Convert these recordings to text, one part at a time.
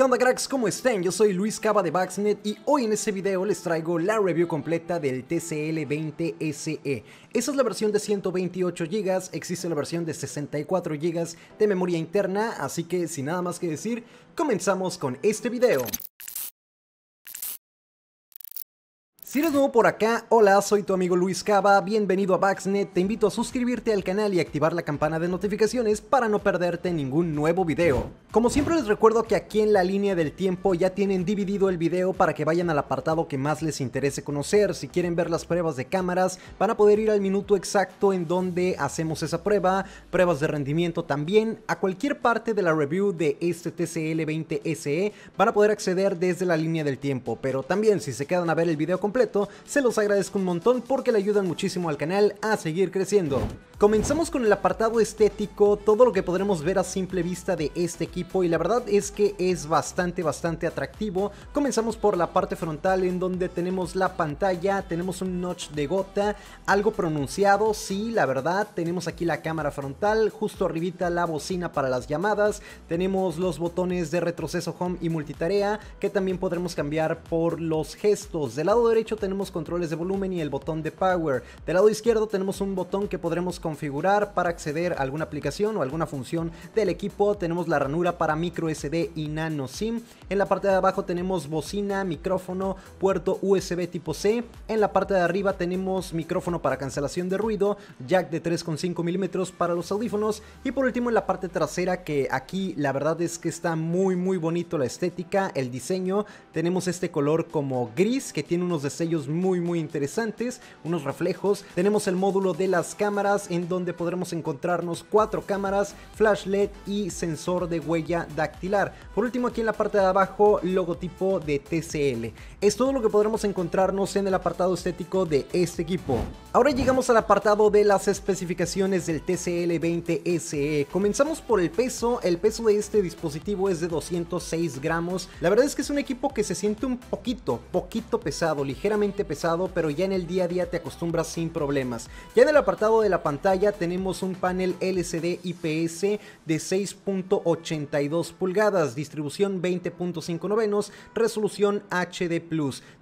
¿Qué onda cracks? ¿Cómo estén? Yo soy Luis Cava de Baxnet y hoy en este video les traigo la review completa del TCL 20 SE. Esa es la versión de 128 GB, existe la versión de 64 GB de memoria interna, así que sin nada más que decir, comenzamos con este video. Si eres nuevo por acá, hola, soy tu amigo Luis Cava, bienvenido a Baxnet, te invito a suscribirte al canal y activar la campana de notificaciones para no perderte ningún nuevo video. Como siempre les recuerdo que aquí en la línea del tiempo ya tienen dividido el video para que vayan al apartado que más les interese conocer, si quieren ver las pruebas de cámaras van a poder ir al minuto exacto en donde hacemos esa prueba, pruebas de rendimiento también, a cualquier parte de la review de este TCL 20 SE van a poder acceder desde la línea del tiempo, pero también si se quedan a ver el video completo se los agradezco un montón porque le ayudan muchísimo al canal a seguir creciendo. Comenzamos con el apartado estético, todo lo que podremos ver a simple vista de este equipo y la verdad es que es bastante bastante atractivo. Comenzamos por la parte frontal en donde tenemos la pantalla, tenemos un notch de gota, algo pronunciado, sí, la verdad, tenemos aquí la cámara frontal, justo arribita la bocina para las llamadas, tenemos los botones de retroceso home y multitarea que también podremos cambiar por los gestos. Del lado derecho tenemos controles de volumen y el botón de power. Del lado izquierdo tenemos un botón que podremos configurar para acceder a alguna aplicación o alguna función del equipo. Tenemos la ranura para micro SD y nano SIM. En la parte de abajo tenemos bocina, micrófono, puerto USB tipo C. En la parte de arriba tenemos micrófono para cancelación de ruido, jack de 3,5 milímetros para los audífonos y por último en la parte trasera que aquí la verdad es que está muy muy bonito la estética, el diseño. Tenemos este color como gris que tiene unos sellos muy muy interesantes, unos reflejos. Tenemos el módulo de las cámaras en donde podremos encontrarnos cuatro cámaras, flash LED y sensor de huella dactilar. Por último aquí en la parte de abajo, logotipo de TCL. Es todo lo que podremos encontrarnos en el apartado estético de este equipo. Ahora llegamos al apartado de las especificaciones del TCL20 SE. Comenzamos por el peso, el peso de este dispositivo es de 206 gramos. La verdad es que es un equipo que se siente un poquito, poquito pesado, ligero pesado, pero ya en el día a día te acostumbras sin problemas. Ya en el apartado de la pantalla tenemos un panel LCD IPS de 6.82 pulgadas, distribución 20.5 novenos, resolución HD+.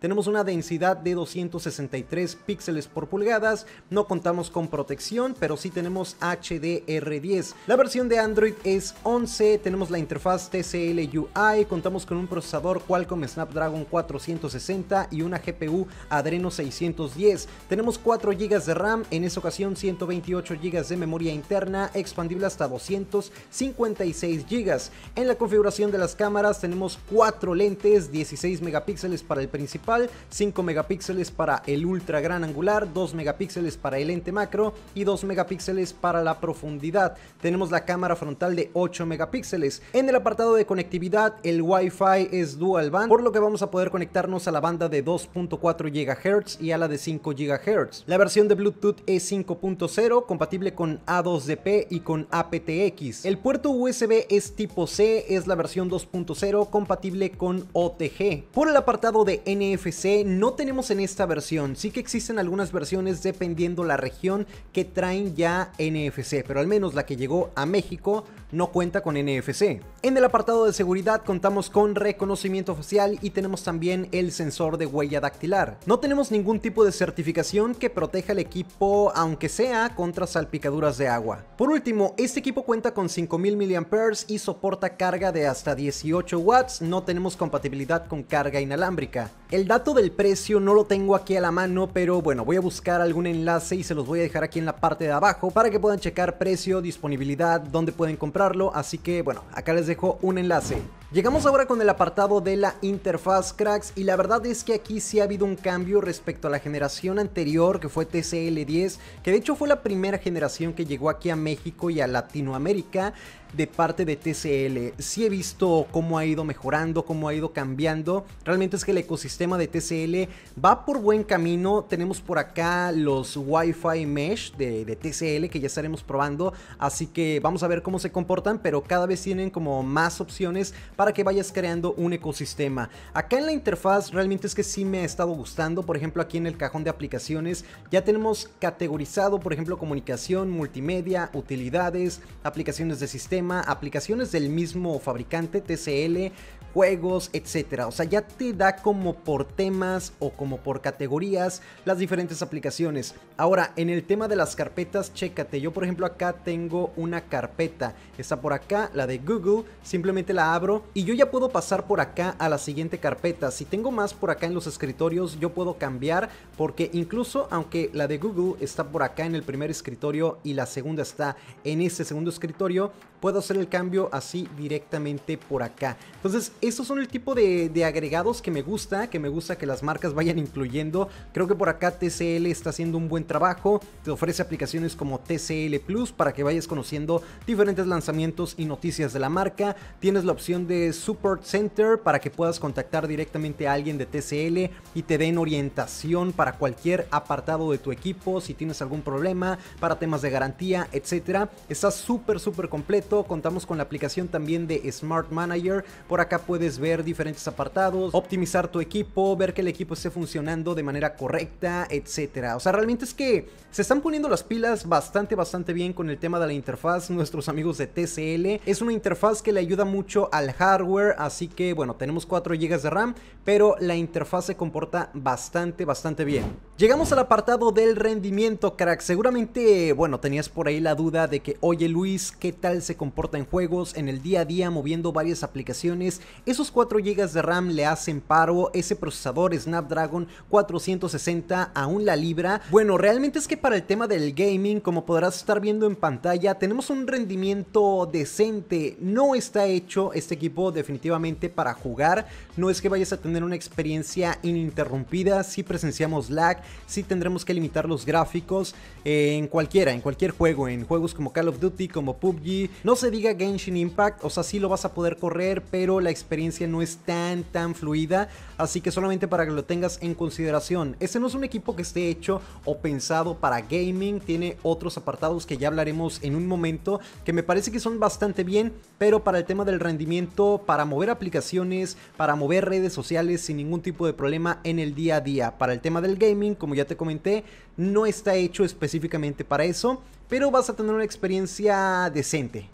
Tenemos una densidad de 263 píxeles por pulgadas, no contamos con protección, pero sí tenemos HDR10. La versión de Android es 11, tenemos la interfaz TCL UI, contamos con un procesador Qualcomm Snapdragon 460 y una GPU Adreno 610. Tenemos 4 GB de RAM, en esta ocasión 128 GB de memoria interna, expandible hasta 256 GB. En la configuración de las cámaras tenemos 4 lentes, 16 megapíxeles para el principal, 5 megapíxeles para el ultra gran angular, 2 megapíxeles para el lente macro y 2 megapíxeles para la profundidad. Tenemos la cámara frontal de 8 megapíxeles. En el apartado de conectividad, el Wi-Fi es dual band, por lo que vamos a poder conectarnos a la banda de 2.4 4 GHz y a la de 5 GHz. La versión de Bluetooth es 5.0, compatible con A2DP y con aptX. El puerto USB es tipo C, es la versión 2.0, compatible con OTG. Por el apartado de NFC no tenemos en esta versión, sí que existen algunas versiones dependiendo la región que traen ya NFC, pero al menos la que llegó a México no cuenta con NFC. En el apartado de seguridad contamos con reconocimiento facial y tenemos también el sensor de huella dactilar no tenemos ningún tipo de certificación que proteja el equipo, aunque sea contra salpicaduras de agua. Por último, este equipo cuenta con 5000 mAh y soporta carga de hasta 18 watts, no tenemos compatibilidad con carga inalámbrica. El dato del precio no lo tengo aquí a la mano, pero bueno, voy a buscar algún enlace y se los voy a dejar aquí en la parte de abajo para que puedan checar precio, disponibilidad, dónde pueden comprarlo, así que bueno, acá les dejo un enlace. Llegamos ahora con el apartado de la interfaz cracks y la verdad es que aquí sí ha habido un cambio respecto a la generación anterior que fue TCL10, que de hecho fue la primera generación que llegó aquí a México y a Latinoamérica de parte de TCL. Si he visto cómo ha ido mejorando, cómo ha ido cambiando. Realmente es que el ecosistema de TCL va por buen camino. Tenemos por acá los Wi-Fi Mesh de, de TCL que ya estaremos probando. Así que vamos a ver cómo se comportan, pero cada vez tienen como más opciones para que vayas creando un ecosistema. Acá en la interfaz realmente es que sí me ha estado gustando. Por ejemplo, aquí en el cajón de aplicaciones ya tenemos categorizado, por ejemplo, comunicación, multimedia, utilidades, aplicaciones de sistema aplicaciones del mismo fabricante TCL, juegos, etcétera. O sea, ya te da como por temas o como por categorías las diferentes aplicaciones. Ahora, en el tema de las carpetas, chécate. Yo, por ejemplo, acá tengo una carpeta. Está por acá, la de Google. Simplemente la abro y yo ya puedo pasar por acá a la siguiente carpeta. Si tengo más por acá en los escritorios, yo puedo cambiar porque incluso aunque la de Google está por acá en el primer escritorio y la segunda está en ese segundo escritorio, puedo hacer el cambio así directamente por acá. Entonces, estos son el tipo de, agregados que me gusta, que me gusta que las marcas vayan incluyendo. Creo que por acá TCL está haciendo un buen trabajo, te ofrece aplicaciones como TCL Plus para que vayas conociendo diferentes lanzamientos y noticias de la marca. Tienes la opción de Support Center para que puedas contactar directamente a alguien de TCL y te den orientación para cualquier apartado de tu equipo, si tienes algún problema, para temas de garantía, etcétera. Está súper, súper completo. Contamos con la aplicación también de Smart Manager. Por acá puedes ver diferentes apartados, optimizar tu equipo, ver que el equipo esté funcionando de manera correcta, etcétera. O sea, realmente es que se están poniendo las pilas bastante, bastante bien con el tema de la interfaz. Nuestros amigos de TCL es una interfaz que le ayuda mucho al hardware, así que bueno, tenemos 4 GB de RAM, pero la interfaz se comporta bastante, bastante bien. Llegamos al apartado del rendimiento, crack. Seguramente, bueno, tenías por ahí la duda de que, oye Luis, ¿qué tal se comporta en juegos, en el día a día, moviendo varias aplicaciones? Esos 4 GB de RAM le hacen paro, ese procesador Snapdragon 460 aún la libra. Bueno, realmente es que para el tema del gaming, como podrás estar viendo en pantalla, tenemos un rendimiento decente. No está hecho este equipo definitivamente para jugar. No es que vayas a tener una experiencia ininterrumpida, si presenciamos lag, si tendremos que limitar los gráficos en cualquiera, en cualquier juego, en juegos como Call of Duty, como PUBG, no se diga Genshin Impact, o sea, sí lo vas a poder correr, pero la experiencia no es tan, tan fluida, así que solamente para que lo tengas en consideración. Este no es un equipo que esté hecho o pensado para gaming, tiene otros apartados que ya hablaremos en un momento, que me parece que son bastante bien, pero para el tema del rendimiento, para mover aplicaciones, para mover redes sociales sin ningún tipo de problema en el día a día. Para el tema del gaming, como ya te comenté, no está hecho específicamente específicamente para eso, pero vas a tener una experiencia decente.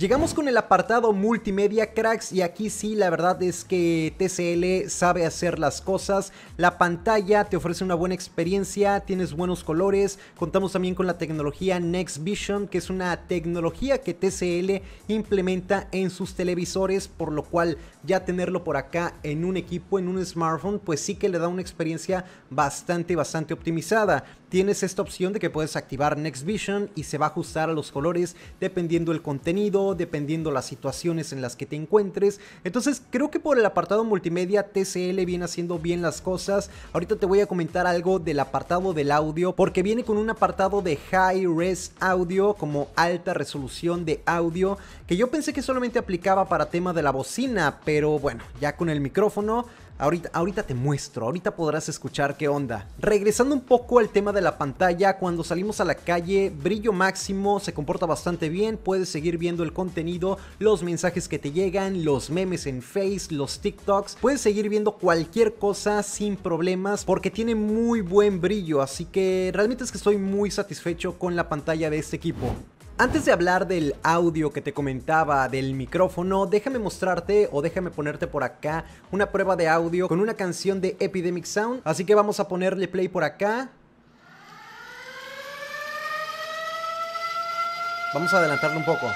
Llegamos con el apartado multimedia cracks y aquí sí la verdad es que TCL sabe hacer las cosas, la pantalla te ofrece una buena experiencia, tienes buenos colores, contamos también con la tecnología Next Vision que es una tecnología que TCL implementa en sus televisores por lo cual ya tenerlo por acá en un equipo, en un smartphone pues sí que le da una experiencia bastante bastante optimizada. Tienes esta opción de que puedes activar Next Vision y se va a ajustar a los colores dependiendo el contenido dependiendo las situaciones en las que te encuentres. Entonces creo que por el apartado multimedia TCL viene haciendo bien las cosas. Ahorita te voy a comentar algo del apartado del audio porque viene con un apartado de high res audio como alta resolución de audio que yo pensé que solamente aplicaba para tema de la bocina, pero bueno, ya con el micrófono Ahorita, ahorita te muestro, ahorita podrás escuchar qué onda. Regresando un poco al tema de la pantalla, cuando salimos a la calle, brillo máximo, se comporta bastante bien, puedes seguir viendo el contenido, los mensajes que te llegan, los memes en Face, los TikToks, puedes seguir viendo cualquier cosa sin problemas porque tiene muy buen brillo, así que realmente es que estoy muy satisfecho con la pantalla de este equipo. Antes de hablar del audio que te comentaba del micrófono, déjame mostrarte o déjame ponerte por acá una prueba de audio con una canción de Epidemic Sound. Así que vamos a ponerle play por acá. Vamos a adelantarlo un poco.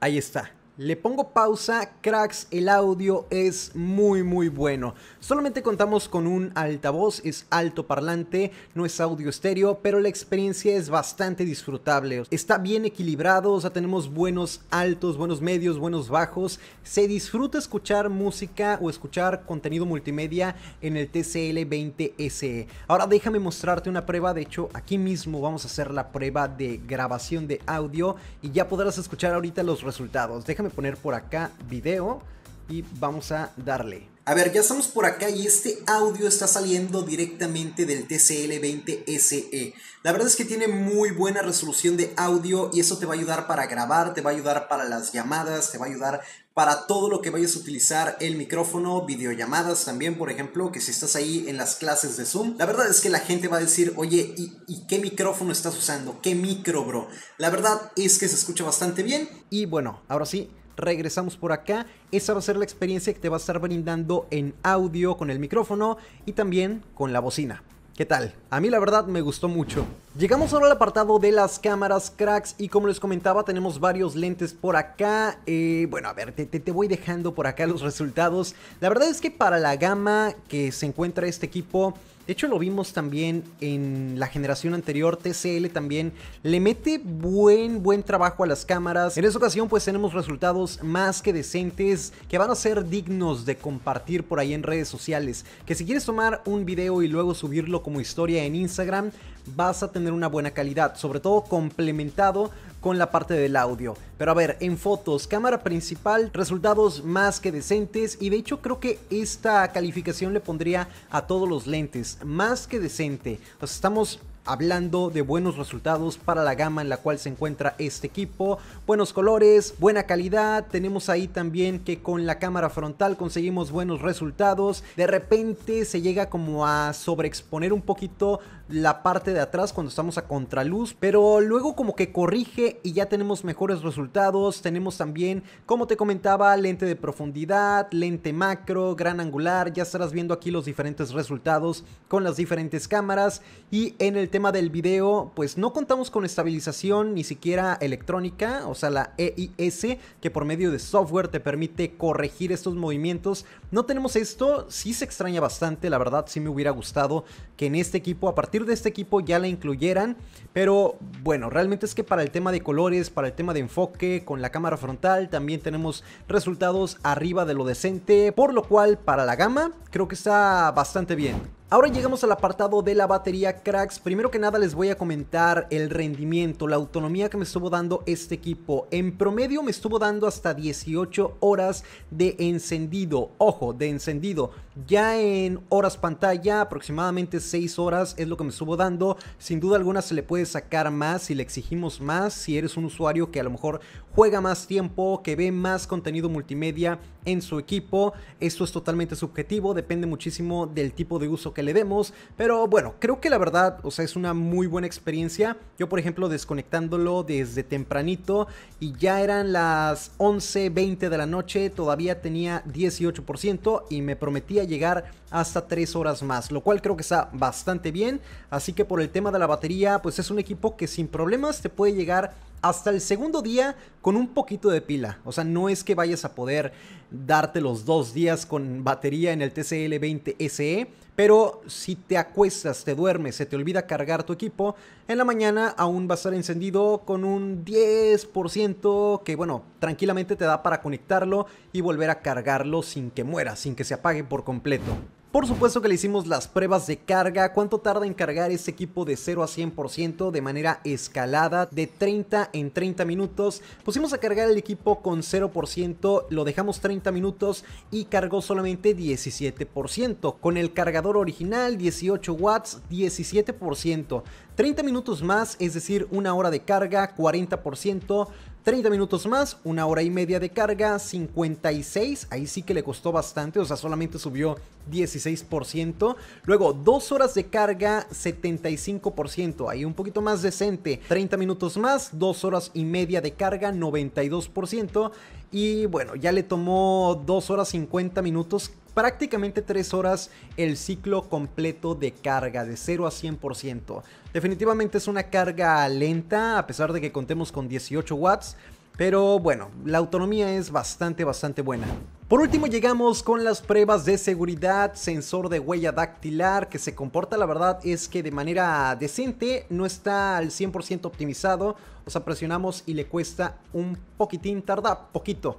Ahí está. Le pongo pausa, cracks, el audio es muy muy bueno. Solamente contamos con un altavoz, es alto parlante, no es audio estéreo, pero la experiencia es bastante disfrutable. Está bien equilibrado, o sea, tenemos buenos altos, buenos medios, buenos bajos. Se disfruta escuchar música o escuchar contenido multimedia en el TCL20SE. E. Ahora déjame mostrarte una prueba, de hecho aquí mismo vamos a hacer la prueba de grabación de audio y ya podrás escuchar ahorita los resultados. Déjame poner por acá video y vamos a darle. A ver, ya estamos por acá y este audio está saliendo directamente del TCL20 SE. La verdad es que tiene muy buena resolución de audio y eso te va a ayudar para grabar, te va a ayudar para las llamadas, te va a ayudar para todo lo que vayas a utilizar el micrófono, videollamadas también, por ejemplo, que si estás ahí en las clases de Zoom, la verdad es que la gente va a decir, oye, ¿y, qué micrófono estás usando? ¿Qué micro, bro? La verdad es que se escucha bastante bien. Y bueno, ahora sí, regresamos por acá. Esa va a ser la experiencia que te va a estar brindando en audio con el micrófono y también con la bocina. ¿Qué tal? A mí la verdad me gustó mucho. Llegamos ahora al apartado de las cámaras cracks y como les comentaba tenemos varios lentes por acá. Eh, bueno, a ver, te, te, voy dejando por acá los resultados. La verdad es que para la gama que se encuentra este equipo de hecho, lo vimos también en la generación anterior. TCL también le mete buen, buen trabajo a las cámaras. En esta ocasión, pues tenemos resultados más que decentes que van a ser dignos de compartir por ahí en redes sociales. Que si quieres tomar un video y luego subirlo como historia en Instagram, vas a tener una buena calidad, sobre todo complementado con la parte del audio. Pero a ver, en fotos, cámara principal, resultados más que decentes y de hecho creo que esta calificación le pondría a todos los lentes, más que decente. estamos hablando de buenos resultados para la gama en la cual se encuentra este equipo, buenos colores, buena calidad, tenemos ahí también que con la cámara frontal conseguimos buenos resultados, de repente se llega como a sobreexponer un poquito la parte de atrás cuando estamos a contraluz, pero luego como que corrige y ya tenemos mejores resultados. Tenemos también, como te comentaba, lente de profundidad, lente macro, gran angular. Ya estarás viendo aquí los diferentes resultados con las diferentes cámaras. Y en el tema del video, pues no contamos con estabilización ni siquiera electrónica, o sea, la EIS, que por medio de software te permite corregir estos movimientos. No tenemos esto, si se extraña bastante, la verdad, si me hubiera gustado que en este equipo a partir de este equipo ya la incluyeran, pero bueno, realmente es que para el tema de colores, para el tema de enfoque, con la cámara frontal también tenemos resultados arriba de lo decente, por lo cual para la gama creo que está bastante bien. Ahora llegamos al apartado de la batería cracks, primero que nada les voy a comentar el rendimiento, la autonomía que me estuvo dando este equipo, en promedio me estuvo dando hasta 18 horas de encendido, ojo, de encendido, ya en horas pantalla aproximadamente 6 horas es lo que me estuvo dando, sin duda alguna se le puede sacar más si le exigimos más, si eres un usuario que a lo mejor juega más tiempo, que ve más contenido multimedia, en su equipo. Esto es totalmente subjetivo, depende muchísimo del tipo de uso que le demos. Pero bueno, creo que la verdad, o sea, es una muy buena experiencia. Yo, por ejemplo, desconectándolo desde tempranito y ya eran las 11.20 de la noche, todavía tenía 18% y me prometía llegar hasta 3 horas más, lo cual creo que está bastante bien. Así que por el tema de la batería, pues es un equipo que sin problemas te puede llegar hasta el segundo día con un poquito de pila. O sea, no es que vayas a poder darte los dos días con batería en el TCL20 SE, pero si te acuestas, te duermes, se te olvida cargar tu equipo, en la mañana aún va a estar encendido con un 10% que bueno, tranquilamente te da para conectarlo y volver a cargarlo sin que muera, sin que se apague por completo. Por supuesto que le hicimos las pruebas de carga, cuánto tarda en cargar ese equipo de 0 a 100% de manera escalada de 30 en 30 minutos. Pusimos a cargar el equipo con 0%, lo dejamos 30 minutos y cargó solamente 17%. Con el cargador original 18 watts, 17%. 30 minutos más, es decir, una hora de carga, 40%. 30 minutos más, una hora y media de carga, 56, ahí sí que le costó bastante, o sea, solamente subió 16%. Luego, 2 horas de carga, 75%, ahí un poquito más decente. 30 minutos más, 2 horas y media de carga, 92%. Y bueno, ya le tomó 2 horas 50 minutos prácticamente 3 horas el ciclo completo de carga, de 0 a 100%. Definitivamente es una carga lenta, a pesar de que contemos con 18 watts. Pero bueno, la autonomía es bastante, bastante buena. Por último llegamos con las pruebas de seguridad, sensor de huella dactilar que se comporta la verdad es que de manera decente, no está al 100% optimizado, o sea presionamos y le cuesta un poquitín, tarda poquito.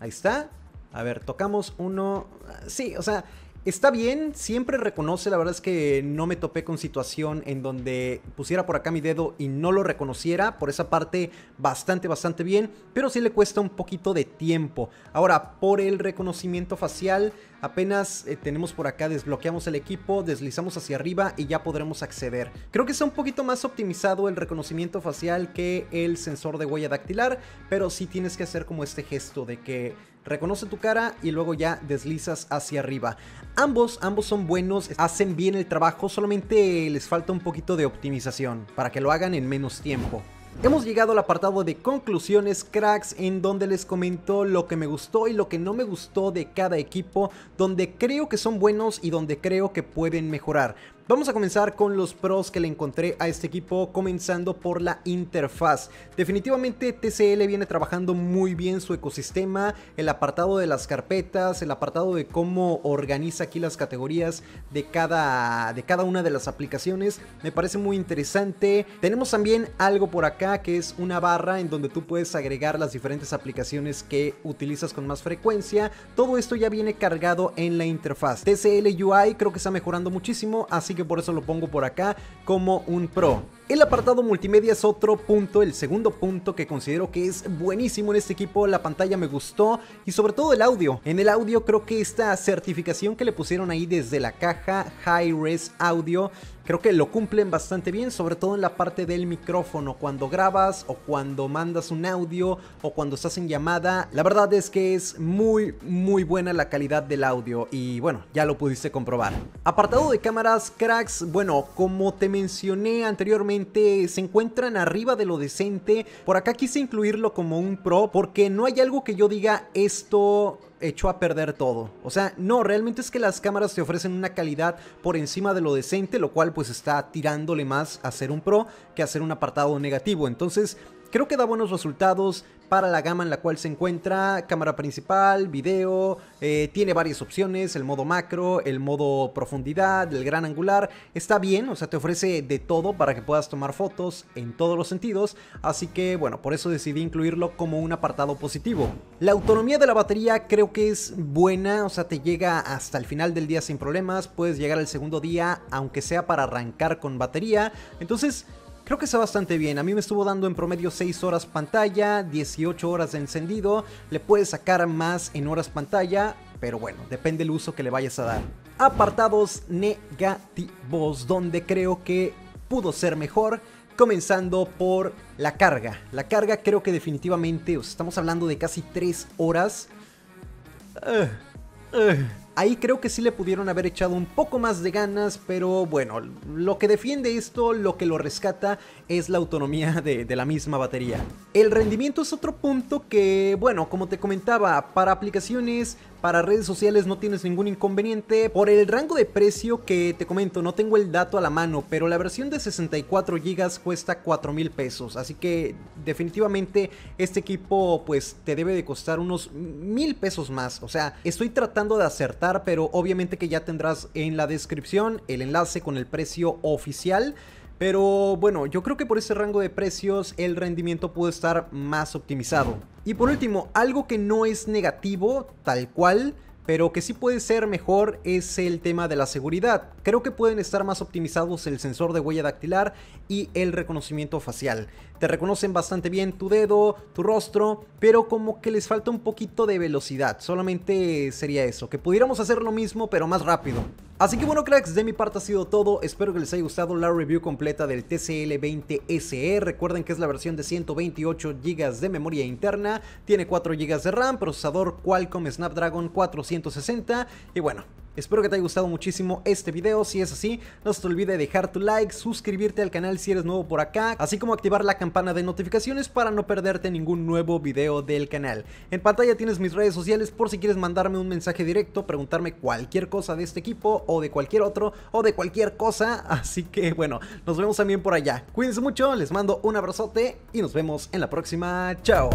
Ahí está, a ver, tocamos uno. Sí, o sea, está bien, siempre reconoce, la verdad es que no me topé con situación en donde pusiera por acá mi dedo y no lo reconociera, por esa parte bastante, bastante bien, pero sí le cuesta un poquito de tiempo. Ahora, por el reconocimiento facial, Apenas eh, tenemos por acá, desbloqueamos el equipo, deslizamos hacia arriba y ya podremos acceder. Creo que está un poquito más optimizado el reconocimiento facial que el sensor de huella dactilar, pero sí tienes que hacer como este gesto de que reconoce tu cara y luego ya deslizas hacia arriba. Ambos, ambos son buenos, hacen bien el trabajo, solamente les falta un poquito de optimización para que lo hagan en menos tiempo. Hemos llegado al apartado de conclusiones cracks en donde les comentó lo que me gustó y lo que no me gustó de cada equipo, donde creo que son buenos y donde creo que pueden mejorar. Vamos a comenzar con los pros que le encontré a este equipo, comenzando por la interfaz. Definitivamente TCL viene trabajando muy bien su ecosistema, el apartado de las carpetas, el apartado de cómo organiza aquí las categorías de cada, de cada una de las aplicaciones. Me parece muy interesante. Tenemos también algo por acá que es una barra en donde tú puedes agregar las diferentes aplicaciones que utilizas con más frecuencia. Todo esto ya viene cargado en la interfaz. TCL UI creo que está mejorando muchísimo, así que que por eso lo pongo por acá como un pro. El apartado multimedia es otro punto, el segundo punto que considero que es buenísimo en este equipo, la pantalla me gustó y sobre todo el audio. En el audio creo que esta certificación que le pusieron ahí desde la caja, High Res Audio, creo que lo cumplen bastante bien, sobre todo en la parte del micrófono, cuando grabas o cuando mandas un audio o cuando estás en llamada, la verdad es que es muy muy buena la calidad del audio y bueno, ya lo pudiste comprobar. Apartado de cámaras, cracks, bueno, como te mencioné anteriormente, se encuentran arriba de lo decente. Por acá quise incluirlo como un pro porque no hay algo que yo diga esto echó a perder todo. O sea, no, realmente es que las cámaras te ofrecen una calidad por encima de lo decente, lo cual pues está tirándole más a ser un pro que a ser un apartado negativo. Entonces, creo que da buenos resultados, para la gama en la cual se encuentra, cámara principal, video, eh, tiene varias opciones, el modo macro, el modo profundidad, el gran angular, está bien, o sea, te ofrece de todo para que puedas tomar fotos en todos los sentidos, así que bueno, por eso decidí incluirlo como un apartado positivo. La autonomía de la batería creo que es buena, o sea, te llega hasta el final del día sin problemas, puedes llegar al segundo día aunque sea para arrancar con batería, entonces Creo que está bastante bien, a mí me estuvo dando en promedio 6 horas pantalla, 18 horas de encendido, le puedes sacar más en horas pantalla, pero bueno, depende del uso que le vayas a dar. Apartados negativos, donde creo que pudo ser mejor, comenzando por la carga. La carga creo que definitivamente, o estamos hablando de casi 3 horas. Eh, eh. Ahí creo que sí le pudieron haber echado un poco más de ganas, pero bueno, lo que defiende esto, lo que lo rescata, es la autonomía de, de la misma batería. El rendimiento es otro punto que, bueno, como te comentaba, para aplicaciones para redes sociales no tienes ningún inconveniente. Por el rango de precio que te comento, no tengo el dato a la mano, pero la versión de 64 GB cuesta 4 mil pesos. Así que definitivamente este equipo pues te debe de costar unos mil pesos más. O sea, estoy tratando de acertar, pero obviamente que ya tendrás en la descripción el enlace con el precio oficial. Pero bueno, yo creo que por ese rango de precios el rendimiento puede estar más optimizado. Y por último, algo que no es negativo, tal cual, pero que sí puede ser mejor es el tema de la seguridad. Creo que pueden estar más optimizados el sensor de huella dactilar y el reconocimiento facial. Te reconocen bastante bien tu dedo, tu rostro, pero como que les falta un poquito de velocidad. Solamente sería eso, que pudiéramos hacer lo mismo pero más rápido. Así que bueno cracks, de mi parte ha sido todo, espero que les haya gustado la review completa del TCL20SE, e recuerden que es la versión de 128 GB de memoria interna, tiene 4 GB de RAM, procesador Qualcomm Snapdragon 460 y bueno, Espero que te haya gustado muchísimo este video, si es así, no se te olvide dejar tu like, suscribirte al canal si eres nuevo por acá, así como activar la campana de notificaciones para no perderte ningún nuevo video del canal. En pantalla tienes mis redes sociales por si quieres mandarme un mensaje directo, preguntarme cualquier cosa de este equipo o de cualquier otro o de cualquier cosa, así que bueno, nos vemos también por allá. Cuídense mucho, les mando un abrazote y nos vemos en la próxima, chao.